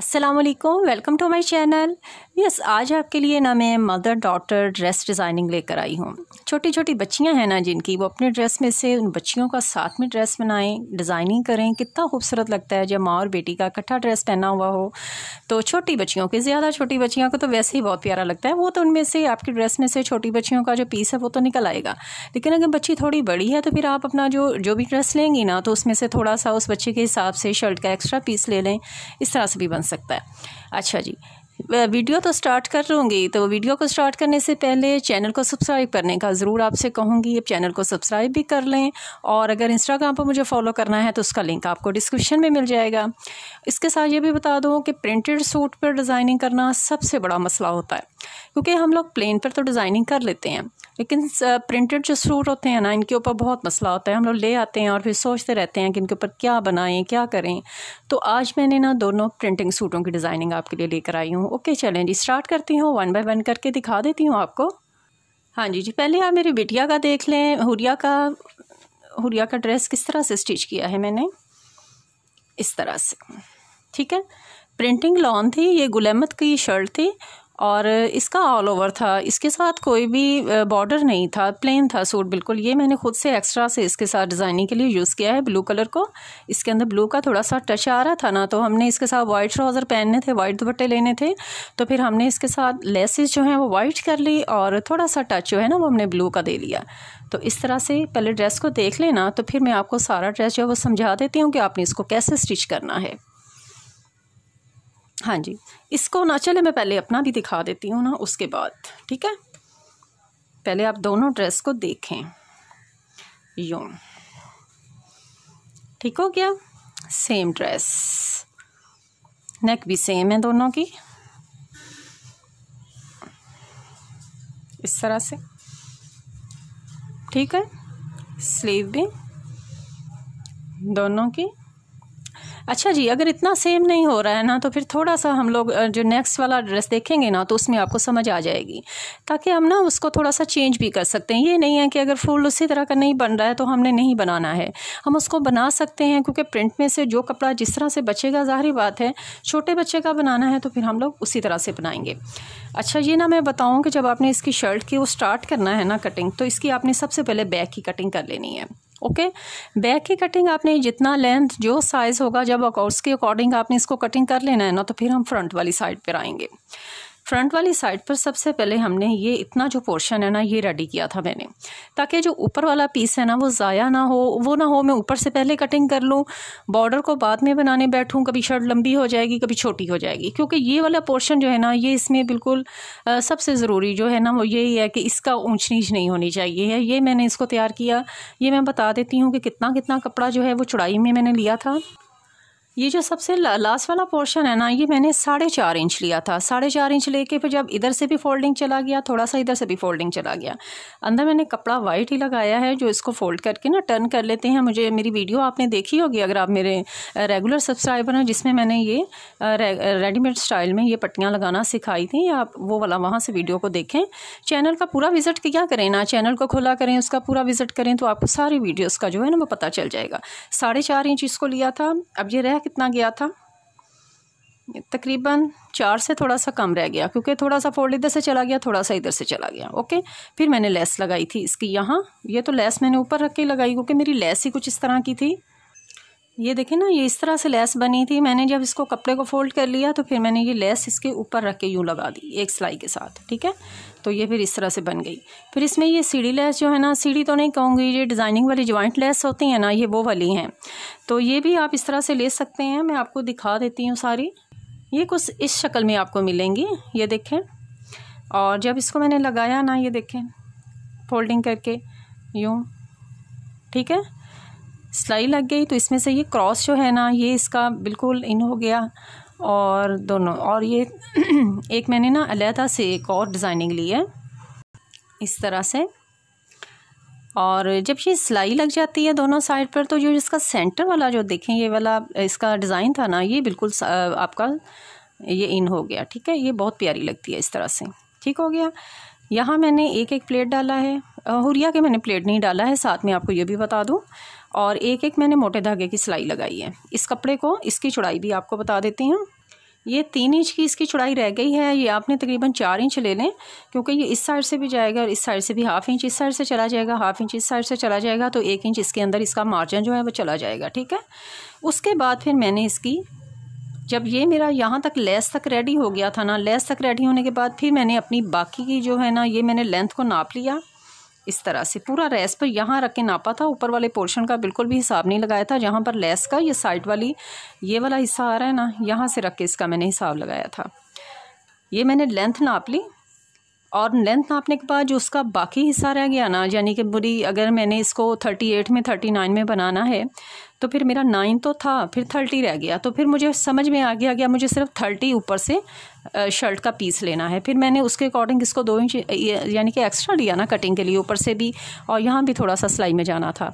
असलकम welcome to my channel yes आज आपके लिए ना मैं मदर डॉटर ड्रेस डिज़ाइनिंग लेकर आई हूँ छोटी छोटी बच्चियाँ हैं ना जिनकी वो अपने ड्रेस में से उन बच्चियों का साथ में ड्रेस बनाएं डिज़ाइनिंग करें कितना खूबसूरत लगता है जब माँ और बेटी का इकट्ठा ड्रेस पहना हुआ हो तो छोटी बच्चियों के ज़्यादा छोटी बच्चियों को तो वैसे ही बहुत प्यारा लगता है वो तो उनमें से आपकी ड्रेस में से छोटी बच्चियों का जो पीस है वो तो निकल आएगा लेकिन अगर बच्ची थोड़ी बड़ी है तो फिर आप अपना जो जो भी ड्रेस लेंगी ना तो उसमें से थोड़ा सा उस बच्चे के हिसाब से शर्ट का एक्स्ट्रा पीस ले लें इस तरह से भी बन सकता है अच्छा जी वीडियो तो स्टार्ट कर लूँगी तो वीडियो को स्टार्ट करने से पहले चैनल को सब्सक्राइब करने का ज़रूर आपसे कहूँगी अब चैनल को सब्सक्राइब भी कर लें और अगर इंस्टाग्राम पर मुझे फॉलो करना है तो उसका लिंक आपको डिस्क्रिप्शन में मिल जाएगा इसके साथ ये भी बता दूँ कि प्रिंटेड सूट पर डिज़ाइनिंग करना सबसे बड़ा मसला होता है क्योंकि हम लोग प्लेन पर तो डिज़ाइनिंग कर लेते हैं लेकिन प्रिंटेड जो सूट होते हैं ना इनके ऊपर बहुत मसला होता है हम लोग ले आते हैं और फिर सोचते रहते हैं कि इनके ऊपर क्या बनाएं क्या करें तो आज मैंने ना दोनों प्रिंटिंग सूटों की डिज़ाइनिंग आपके लिए लेकर आई हूँ ओके चलें जी स्टार्ट करती हूँ वन बाय वन करके दिखा देती हूँ आपको हाँ जी जी पहले आप मेरी बिटिया का देख लें हुरिया का हुरिया का ड्रेस किस तरह से स्टिच किया है मैंने इस तरह से ठीक है प्रिंटिंग लॉन थी ये गुलेमत की शर्ट थी और इसका ऑल ओवर था इसके साथ कोई भी बॉर्डर नहीं था प्लेन था सूट बिल्कुल ये मैंने खुद से एक्स्ट्रा से इसके साथ डिज़ाइनिंग के लिए यूज़ किया है ब्लू कलर को इसके अंदर ब्लू का थोड़ा सा टच आ रहा था ना तो हमने इसके साथ वाइट ट्राउज़र पहनने थे वाइट दुपट्टे लेने थे तो फिर हमने इसके साथ लेसेस जो हैं वो वाइट कर ली और थोड़ा सा टच जो है ना वो हमने ब्लू का दे लिया तो इस तरह से पहले ड्रेस को देख लेना तो फिर मैं आपको सारा ड्रेस जो है वो समझा देती हूँ कि आपने इसको कैसे स्टिच करना है हाँ जी इसको ना चले मैं पहले अपना भी दिखा देती हूँ ना उसके बाद ठीक है पहले आप दोनों ड्रेस को देखें यूँ ठीक हो गया सेम ड्रेस नेक भी सेम है दोनों की इस तरह से ठीक है स्लीव भी दोनों की अच्छा जी अगर इतना सेम नहीं हो रहा है ना तो फिर थोड़ा सा हम लोग जो नेक्स्ट वाला ड्रेस देखेंगे ना तो उसमें आपको समझ आ जाएगी ताकि हम ना उसको थोड़ा सा चेंज भी कर सकते हैं ये नहीं है कि अगर फूल उसी तरह का नहीं बन रहा है तो हमने नहीं बनाना है हम उसको बना सकते हैं क्योंकि प्रिंट में से जो कपड़ा जिस तरह से बचेगा ज़ाहरी बात है छोटे बच्चे का बनाना है तो फिर हम लोग उसी तरह से बनाएंगे अच्छा ये ना मैं बताऊँ कि जब आपने इसकी शर्ट की वो स्टार्ट करना है ना कटिंग तो इसकी आपने सबसे पहले बैक की कटिंग कर लेनी है ओके बैक की कटिंग आपने जितना लेंथ जो साइज़ होगा जब उसके अकॉर्डिंग आपने इसको कटिंग कर लेना है ना तो फिर हम फ्रंट वाली साइड पर आएंगे फ्रंट वाली साइड पर सबसे पहले हमने ये इतना जो पोर्शन है ना ये रेडी किया था मैंने ताकि जो ऊपर वाला पीस है ना वो ज़ाया ना हो वो ना हो मैं ऊपर से पहले कटिंग कर लूँ बॉर्डर को बाद में बनाने बैठूँ कभी शर्ट लंबी हो जाएगी कभी छोटी हो जाएगी क्योंकि ये वाला पोर्शन जो है ना ये इसमें बिल्कुल सबसे ज़रूरी जो है ना वो यही है कि इसका ऊँच नीच नहीं होनी चाहिए है ये मैंने इसको तैयार किया ये मैं बता देती हूँ कि कितना कितना कपड़ा जो है वो चौड़ाई में मैंने लिया था ये जो सबसे लास्ट वाला पोर्शन है ना ये मैंने साढ़े चार इंच लिया था साढ़े चार इंच लेके फिर जब इधर से भी फोल्डिंग चला गया थोड़ा सा इधर से भी फोल्डिंग चला गया अंदर मैंने कपड़ा वाइट ही लगाया है जो इसको फोल्ड करके ना टर्न कर लेते हैं मुझे मेरी वीडियो आपने देखी होगी अगर आप मेरे रेगुलर सब्सक्राइबर हैं जिसमें मैंने ये रेडीमेड स्टाइल में ये पट्टियाँ लगाना सिखाई थी आप वो वाला वहाँ से वीडियो को देखें चैनल का पूरा विज़िट क्या करें ना चैनल को खुला करें उसका पूरा विज़िट करें तो आपको सारी वीडियोज़ का जो है ना वो पता चल जाएगा साढ़े चार इंच इसको लिया था अब ये रह कितना गया था तकरीबन चार से थोड़ा सा कम रह गया क्योंकि थोड़ा सा फोल्ड इधर से चला गया थोड़ा सा इधर से चला गया ओके फिर मैंने लेस लगाई थी इसकी यहाँ ये तो लेस मैंने ऊपर रख के लगाई क्योंकि मेरी लेस ही कुछ इस तरह की थी ये देखें ना ये इस तरह से लेस बनी थी मैंने जब इसको कपड़े को फोल्ड कर लिया तो फिर मैंने ये लेस इसके ऊपर रख के यूँ लगा दी एक सिलाई के साथ ठीक है तो ये फिर इस तरह से बन गई फिर इसमें ये सीढ़ी लेस जो है ना सीढ़ी तो नहीं कहूँगी ये डिज़ाइनिंग वाली ज्वाइंट लेस होती हैं ना ये वो वाली हैं तो ये भी आप इस तरह से ले सकते हैं मैं आपको दिखा देती हूँ सारी ये कुछ इस शक्ल में आपको मिलेंगी ये देखें और जब इसको मैंने लगाया ना ये देखें फोल्डिंग करके यूँ ठीक है सिलाई लग गई तो इसमें से ये क्रॉस जो है ना ये इसका बिल्कुल इन हो गया और दोनों और ये एक मैंने ना अलहदा से एक और डिज़ाइनिंग ली है इस तरह से और जब ये सिलाई लग जाती है दोनों साइड पर तो जो इसका सेंटर वाला जो देखें ये वाला इसका डिज़ाइन था ना ये बिल्कुल आपका ये इन हो गया ठीक है ये बहुत प्यारी लगती है इस तरह से ठीक हो गया यहाँ मैंने एक एक प्लेट डाला है हुरिया के मैंने प्लेट नहीं डाला है साथ में आपको ये भी बता दूँ और एक एक मैंने मोटे धागे की सिलाई लगाई है इस कपड़े को इसकी चौड़ाई भी आपको बता देती हूँ ये तीन इंच की इसकी चौड़ाई रह गई है ये आपने तकरीबन चार इंच ले लें क्योंकि ये इस साइड से भी जाएगा और इस साइड से भी हाफ इंच इस साइड से चला जाएगा हाफ इंच इस साइड से चला जाएगा तो एक इंच इसके अंदर इसका मार्जिन जो है वो चला जाएगा ठीक है उसके बाद फिर मैंने इसकी जब ये मेरा यहाँ तक लेस तक रेडी हो गया था ना लेस तक रेडी होने के बाद फिर मैंने अपनी बाकी की जो है ना ये मैंने लेंथ को नाप लिया इस तरह से पूरा रेस पर यहाँ रख के नापा था ऊपर वाले पोर्शन का बिल्कुल भी हिसाब नहीं लगाया था जहाँ पर लेस का ये साइड वाली ये वाला हिस्सा आ रहा है ना यहाँ से रख के इसका मैंने हिसाब लगाया था ये मैंने लेंथ नाप ली और लेंथ नापने के बाद जो उसका बाकी हिस्सा रह गया ना यानी कि बुरी अगर मैंने इसको थर्टी एट में थर्टी नाइन में बनाना है तो फिर मेरा नाइन तो था फिर थर्टी रह गया तो फिर मुझे समझ में आ गया गया मुझे सिर्फ थर्टी ऊपर से शर्ट का पीस लेना है फिर मैंने उसके अकॉर्डिंग इसको दो इंच यानी कि एक्स्ट्रा लिया ना कटिंग के लिए ऊपर से भी और यहाँ भी थोड़ा सा सिलाई में जाना था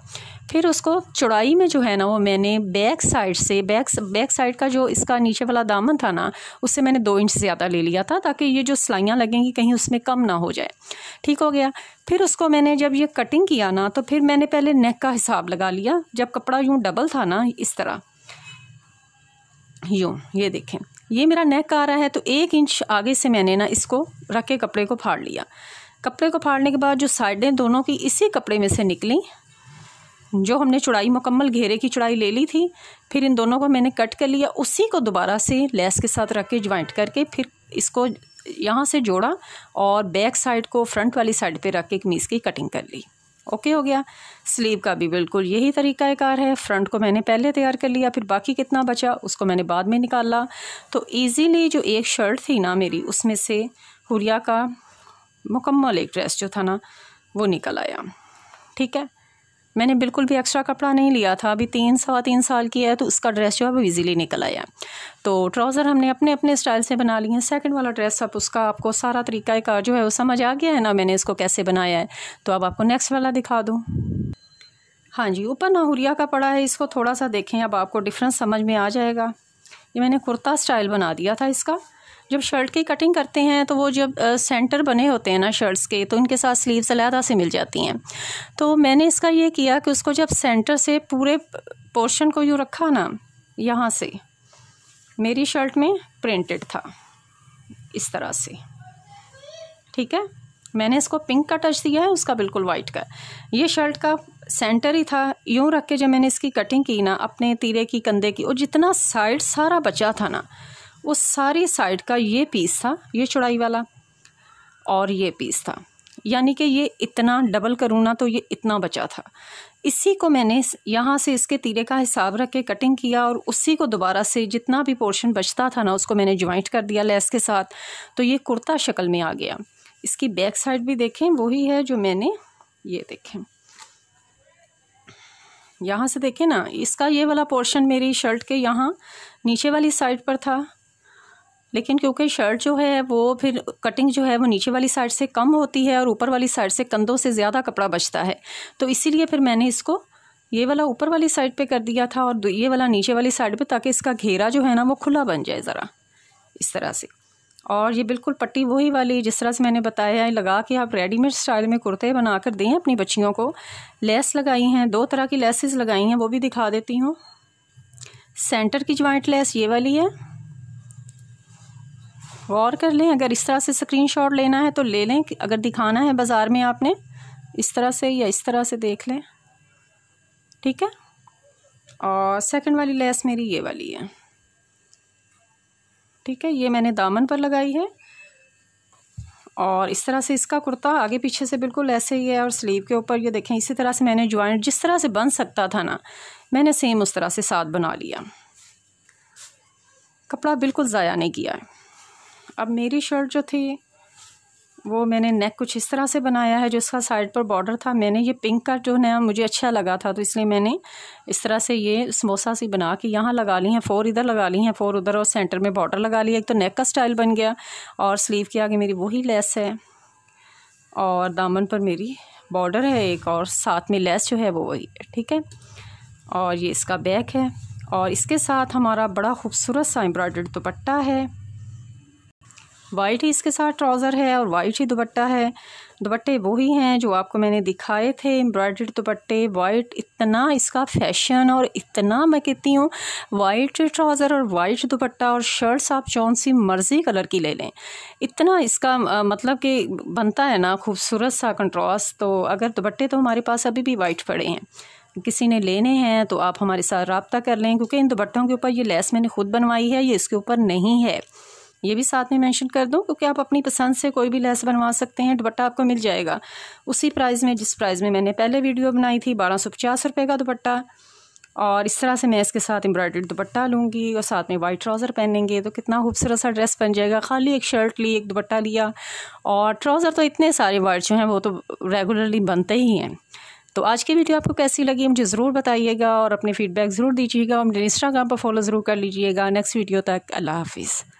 फिर उसको चौड़ाई में जो है ना वो मैंने बैक साइड से बैक बैक साइड का जो इसका नीचे वाला दामन था ना उससे मैंने दो इंच ज़्यादा ले लिया था ताकि ये जो सिलाइयाँ लगेंगी कहीं उसमें कम ना हो जाए ठीक हो गया फिर उसको मैंने जब ये कटिंग किया ना तो फिर मैंने पहले नेक का हिसाब लगा लिया जब कपड़ा यूँ डबल था ना इस तरह यूँ ये देखें ये मेरा नेक आ रहा है तो एक इंच आगे से मैंने ना इसको रख के कपड़े को फाड़ लिया कपड़े को फाड़ने के बाद जो साइडें दोनों की इसी कपड़े में से निकली जो हमने चुड़ाई मुकम्मल घेरे की चुड़ाई ले ली थी फिर इन दोनों को मैंने कट कर लिया उसी को दोबारा से लेस के साथ रख के ज्वाइंट करके फिर इसको यहाँ से जोड़ा और बैक साइड को फ्रंट वाली साइड पे रख के कमीज़ की कटिंग कर ली ओके हो गया स्लीव का भी बिल्कुल यही तरीका कार है फ्रंट को मैंने पहले तैयार कर लिया फिर बाकी कितना बचा उसको मैंने बाद में निकाला तो ईजीली जो एक शर्ट थी ना मेरी उसमें से हुरिया का मुकम्मल एक ड्रेस जो था ना वो निकल आया ठीक है मैंने बिल्कुल भी एक्स्ट्रा कपड़ा नहीं लिया था अभी तीन सवा तीन साल की है तो उसका ड्रेस जो है वो ईज़िली निकल आया तो ट्राउज़र हमने अपने अपने स्टाइल से बना लिए हैं सेकेंड वाला ड्रेस अब उसका आपको सारा तरीका का जो है वो समझ आ गया है ना मैंने इसको कैसे बनाया है तो अब आपको नेक्स्ट वाला दिखा दूँ हाँ जी ऊपर नहुरिया का पड़ा है इसको थोड़ा सा देखें अब आपको डिफरेंस समझ में आ जाएगा ये मैंने कुर्ता स्टाइल बना दिया था इसका जब शर्ट की कटिंग करते हैं तो वो जब सेंटर बने होते हैं ना शर्ट्स के तो इनके साथ स्लीव्स अलहदा से मिल जाती हैं तो मैंने इसका ये किया कि उसको जब सेंटर से पूरे पोर्शन को यूँ रखा ना यहाँ से मेरी शर्ट में प्रिंटेड था इस तरह से ठीक है मैंने इसको पिंक का टच दिया है उसका बिल्कुल वाइट का ये शर्ट का सेंटर ही था यूँ रख के जब मैंने इसकी कटिंग की ना अपने तीरे की कंधे की और जितना साइड सारा बचा था ना उस सारी साइड का ये पीस था ये चौड़ाई वाला और ये पीस था यानी कि ये इतना डबल करूँ ना तो ये इतना बचा था इसी को मैंने यहाँ से इसके तीरे का हिसाब रख के कटिंग किया और उसी को दोबारा से जितना भी पोर्शन बचता था ना उसको मैंने ज्वाइंट कर दिया लेस के साथ तो ये कुर्ता शक्ल में आ गया इसकी बैक साइड भी देखें वही है जो मैंने ये देखें यहाँ से देखें ना इसका ये वाला पोर्शन मेरी शर्ट के यहाँ नीचे वाली साइड पर था लेकिन क्योंकि शर्ट जो है वो फिर कटिंग जो है वो नीचे वाली साइड से कम होती है और ऊपर वाली साइड से कंधों से ज़्यादा कपड़ा बचता है तो इसीलिए फिर मैंने इसको ये वाला ऊपर वाली साइड पे कर दिया था और ये वाला नीचे वाली साइड पे ताकि इसका घेरा जो है ना वो खुला बन जाए ज़रा इस तरह से और ये बिल्कुल पट्टी वही वाली जिस तरह से मैंने बताया है लगा के आप रेडीमेड स्टाइल में कुर्ते बना कर दें अपनी बच्चियों को लेस लगाई हैं दो तरह की लेसेस लगाई हैं वो भी दिखा देती हूँ सेंटर की ज्वाइंट लेस ये वाली है गौर कर लें अगर इस तरह से स्क्रीनशॉट लेना है तो ले लें अगर दिखाना है बाज़ार में आपने इस तरह से या इस तरह से देख लें ठीक है और सेकंड वाली लेस मेरी ये वाली है ठीक है ये मैंने दामन पर लगाई है और इस तरह से इसका कुर्ता आगे पीछे से बिल्कुल ऐसे ही है और स्लीव के ऊपर ये देखें इसी तरह से मैंने ज्वाइंट जिस तरह से बन सकता था ना मैंने सेम उस तरह से साथ बना लिया कपड़ा बिल्कुल ज़ाया नहीं किया है अब मेरी शर्ट जो थी वो मैंने नेक कुछ इस तरह से बनाया है जो इसका साइड पर बॉर्डर था मैंने ये पिंक का जो नया मुझे अच्छा लगा था तो इसलिए मैंने इस तरह से ये समोसा सी बना के यहाँ लगा ली हैं फ़ोर इधर लगा ली हैं फ़ोर उधर और सेंटर में बॉर्डर लगा लिया एक तो नेक का स्टाइल बन गया और स्लीव के आगे मेरी वही लेस है और दामन पर मेरी बॉर्डर है एक और साथ में लेस जो है वो वही है ठीक है और ये इसका बैक है और इसके साथ हमारा बड़ा खूबसूरत सा एम्ब्रॉयडर्ड दुपट्टा है वाइट ही इसके साथ ट्राउज़र है और वाइट ही दुपट्टा है दुपट्टे वो ही हैं जो आपको मैंने दिखाए थे एम्ब्रॉयड दुपट्टे वाइट इतना इसका फैशन और इतना मैं कहती हूँ वाइट ट्राउज़र और वाइट दुपट्टा और शर्ट्स आप जौन सी मर्ज़ी कलर की ले लें इतना इसका आ, मतलब कि बनता है ना खूबसूरत सा कंट्रास्ट तो अगर दुपट्टे तो हमारे पास अभी भी वाइट पड़े हैं किसी ने लेने हैं तो आप हमारे साथ रबता कर लें क्योंकि इन दुपट्टों के ऊपर ये लेस मैंने खुद बनवाई है ये इसके ऊपर नहीं है ये भी साथ में मेंशन कर दूँ क्योंकि आप अपनी पसंद से कोई भी लेस बनवा सकते हैं दुपट्टा आपको मिल जाएगा उसी प्राइस में जिस प्राइस में मैंने पहले वीडियो बनाई थी बारह सौ पचास रुपये का दुपट्टा और इस तरह से मैं इसके साथ एम्ब्रॉयडर्ड दुपट्टा लूँगी और साथ में वाइट ट्राउज़र पहनेंगे तो कितना खूबसूरत सा ड्रेस बन जाएगा खाली एक शर्ट ली एक दुपट्टा लिया और ट्राउज़र तो इतने सारे वर्ड जो हैं वो तो रेगुलरली बनते ही हैं तो आज की वीडियो आपको कैसी लगी मुझे ज़रूर बताइएगा और अपने फीडबैक ज़रूर दीजिएगा और मेरे इंस्टाग्राम पर फॉलो ज़रूर कर लीजिएगा नेक्स्ट वीडियो तक अल्लाह हाफिज़